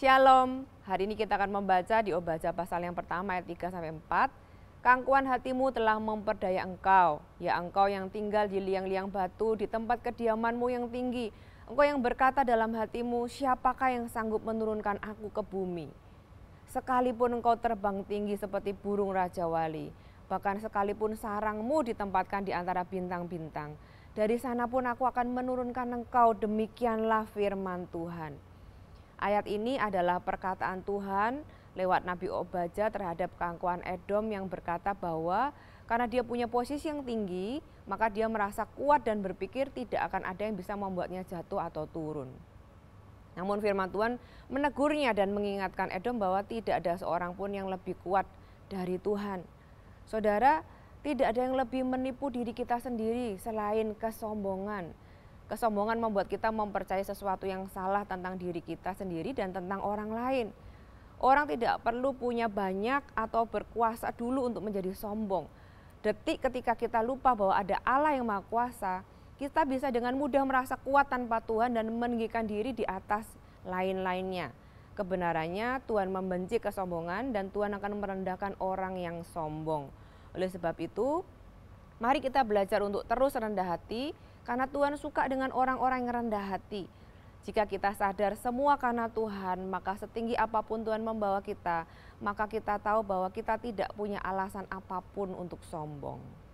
Shalom. Hari ini kita akan membaca di Obaja pasal yang pertama ayat 3 sampai 4. Kangkuan hatimu telah memperdaya engkau, ya engkau yang tinggal di liang-liang batu di tempat kediamanmu yang tinggi. Engkau yang berkata dalam hatimu, siapakah yang sanggup menurunkan aku ke bumi? Sekalipun engkau terbang tinggi seperti burung raja wali, bahkan sekalipun sarangmu ditempatkan di antara bintang-bintang, dari sana pun aku akan menurunkan engkau, demikianlah firman Tuhan.' Ayat ini adalah perkataan Tuhan lewat Nabi Obaja terhadap keangkuhan Edom yang berkata bahwa karena dia punya posisi yang tinggi, maka dia merasa kuat dan berpikir tidak akan ada yang bisa membuatnya jatuh atau turun. Namun firman Tuhan menegurnya dan mengingatkan Edom bahwa tidak ada seorang pun yang lebih kuat dari Tuhan. Saudara, tidak ada yang lebih menipu diri kita sendiri selain kesombongan. Kesombongan membuat kita mempercayai sesuatu yang salah tentang diri kita sendiri dan tentang orang lain. Orang tidak perlu punya banyak atau berkuasa dulu untuk menjadi sombong. Detik ketika kita lupa bahwa ada Allah yang Maha Kuasa, kita bisa dengan mudah merasa kuat tanpa Tuhan dan meninggikan diri di atas lain-lainnya. Kebenarannya, Tuhan membenci kesombongan dan Tuhan akan merendahkan orang yang sombong. Oleh sebab itu, mari kita belajar untuk terus rendah hati, karena Tuhan suka dengan orang-orang yang rendah hati. Jika kita sadar semua karena Tuhan, maka setinggi apapun Tuhan membawa kita, maka kita tahu bahwa kita tidak punya alasan apapun untuk sombong.